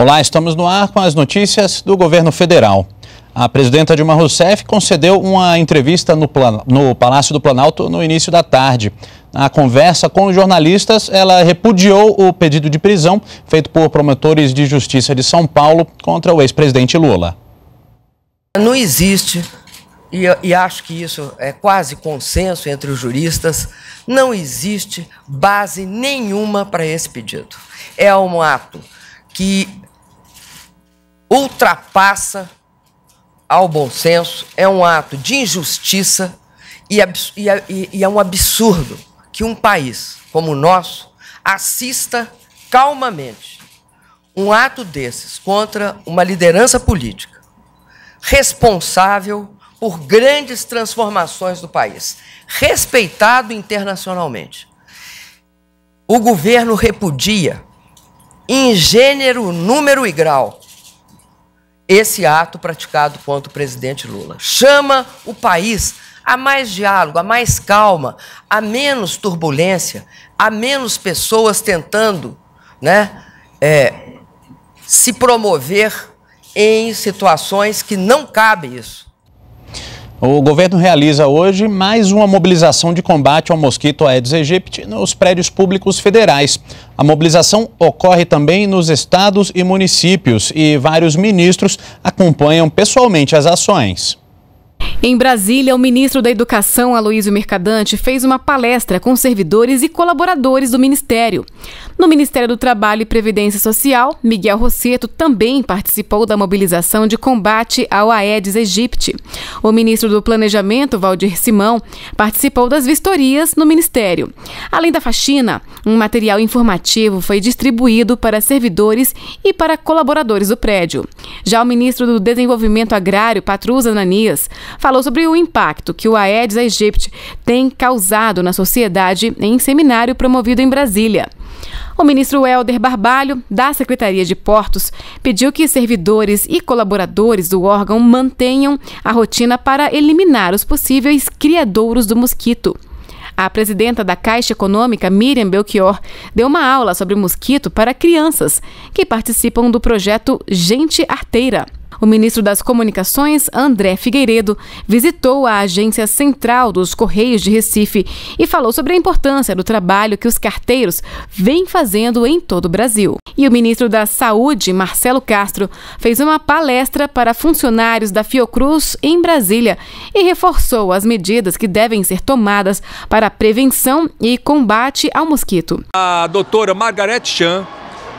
Olá, estamos no ar com as notícias do governo federal. A presidenta Dilma Rousseff concedeu uma entrevista no, no Palácio do Planalto no início da tarde. Na conversa com os jornalistas, ela repudiou o pedido de prisão feito por promotores de justiça de São Paulo contra o ex-presidente Lula. Não existe, e, e acho que isso é quase consenso entre os juristas, não existe base nenhuma para esse pedido. É um ato que ultrapassa ao bom senso, é um ato de injustiça e, e, e é um absurdo que um país como o nosso assista calmamente um ato desses contra uma liderança política responsável por grandes transformações do país, respeitado internacionalmente. O governo repudia, em gênero, número e grau, esse ato praticado contra o presidente Lula. Chama o país a mais diálogo, a mais calma, a menos turbulência, a menos pessoas tentando né, é, se promover em situações que não cabe isso. O governo realiza hoje mais uma mobilização de combate ao mosquito Aedes aegypti nos prédios públicos federais. A mobilização ocorre também nos estados e municípios e vários ministros acompanham pessoalmente as ações. Em Brasília, o ministro da Educação, Aloísio Mercadante, fez uma palestra com servidores e colaboradores do Ministério. No Ministério do Trabalho e Previdência Social, Miguel Rosseto também participou da mobilização de combate ao Aedes aegypti. O ministro do Planejamento, Valdir Simão, participou das vistorias no Ministério. Além da faxina, um material informativo foi distribuído para servidores e para colaboradores do prédio. Já o ministro do Desenvolvimento Agrário, Patrus Ananias, falou sobre o impacto que o Aedes aegypti tem causado na sociedade em seminário promovido em Brasília. O ministro Helder Barbalho, da Secretaria de Portos, pediu que servidores e colaboradores do órgão mantenham a rotina para eliminar os possíveis criadouros do mosquito. A presidenta da Caixa Econômica, Miriam Belchior, deu uma aula sobre mosquito para crianças que participam do projeto Gente Arteira o ministro das Comunicações, André Figueiredo, visitou a agência central dos Correios de Recife e falou sobre a importância do trabalho que os carteiros vêm fazendo em todo o Brasil. E o ministro da Saúde, Marcelo Castro, fez uma palestra para funcionários da Fiocruz em Brasília e reforçou as medidas que devem ser tomadas para a prevenção e combate ao mosquito. A doutora Margarete Chan,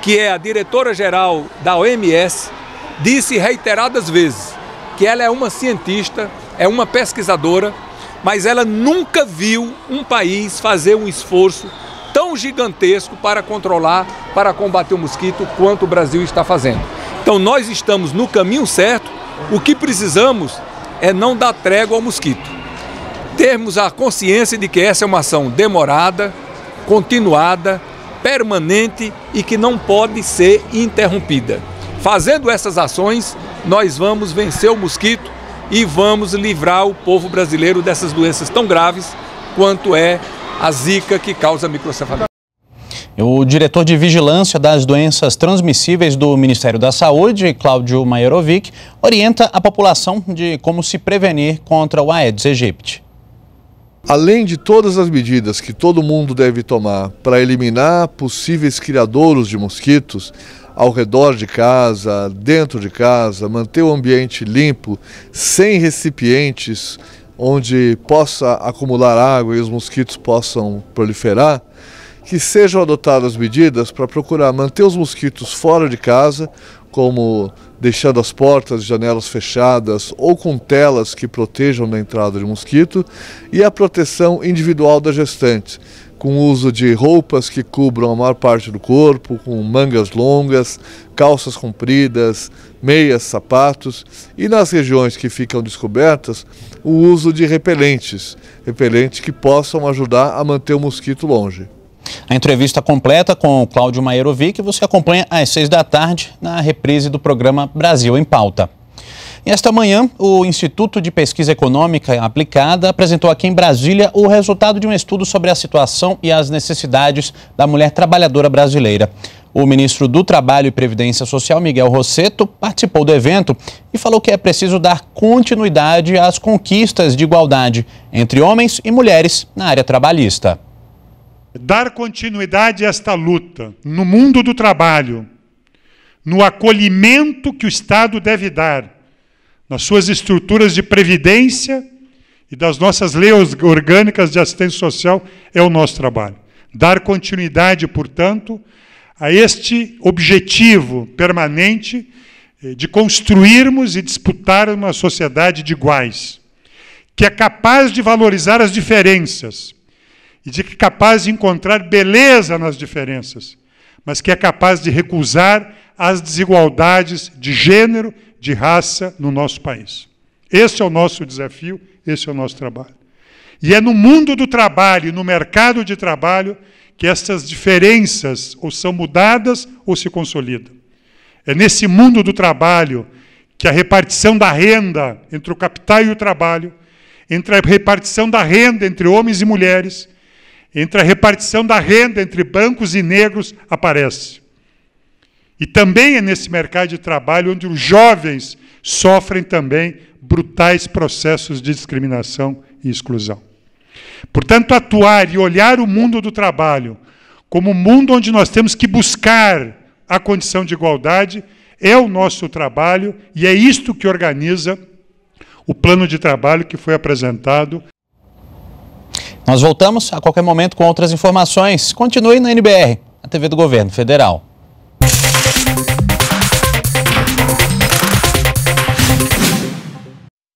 que é a diretora-geral da OMS, disse reiteradas vezes que ela é uma cientista, é uma pesquisadora, mas ela nunca viu um país fazer um esforço tão gigantesco para controlar, para combater o mosquito, quanto o Brasil está fazendo. Então nós estamos no caminho certo, o que precisamos é não dar trégua ao mosquito. Termos a consciência de que essa é uma ação demorada, continuada, permanente e que não pode ser interrompida. Fazendo essas ações, nós vamos vencer o mosquito e vamos livrar o povo brasileiro dessas doenças tão graves quanto é a zika que causa microcefalia. O diretor de Vigilância das Doenças Transmissíveis do Ministério da Saúde, Cláudio Maierovic, orienta a população de como se prevenir contra o Aedes aegypti. Além de todas as medidas que todo mundo deve tomar para eliminar possíveis criadouros de mosquitos, ao redor de casa, dentro de casa, manter o ambiente limpo, sem recipientes onde possa acumular água e os mosquitos possam proliferar, que sejam adotadas medidas para procurar manter os mosquitos fora de casa, como deixando as portas e janelas fechadas ou com telas que protejam da entrada de mosquito, e a proteção individual das gestantes com o uso de roupas que cubram a maior parte do corpo, com mangas longas, calças compridas, meias, sapatos, e nas regiões que ficam descobertas, o uso de repelentes, repelentes que possam ajudar a manter o mosquito longe. A entrevista completa com o Cláudio Maerovic você acompanha às seis da tarde na reprise do programa Brasil em Pauta. Esta manhã, o Instituto de Pesquisa Econômica Aplicada apresentou aqui em Brasília o resultado de um estudo sobre a situação e as necessidades da mulher trabalhadora brasileira. O ministro do Trabalho e Previdência Social, Miguel Rosseto, participou do evento e falou que é preciso dar continuidade às conquistas de igualdade entre homens e mulheres na área trabalhista. Dar continuidade a esta luta no mundo do trabalho, no acolhimento que o Estado deve dar nas suas estruturas de previdência e das nossas leis orgânicas de assistência social é o nosso trabalho. Dar continuidade, portanto, a este objetivo permanente eh, de construirmos e disputar uma sociedade de iguais, que é capaz de valorizar as diferenças e de que é capaz de encontrar beleza nas diferenças, mas que é capaz de recusar as desigualdades de gênero de raça no nosso país. Esse é o nosso desafio, esse é o nosso trabalho. E é no mundo do trabalho, no mercado de trabalho, que essas diferenças ou são mudadas ou se consolidam. É nesse mundo do trabalho que a repartição da renda entre o capital e o trabalho, entre a repartição da renda entre homens e mulheres, entre a repartição da renda entre bancos e negros aparece. E também é nesse mercado de trabalho onde os jovens sofrem também brutais processos de discriminação e exclusão. Portanto, atuar e olhar o mundo do trabalho como um mundo onde nós temos que buscar a condição de igualdade é o nosso trabalho e é isto que organiza o plano de trabalho que foi apresentado. Nós voltamos a qualquer momento com outras informações. Continue na NBR, a TV do Governo Federal.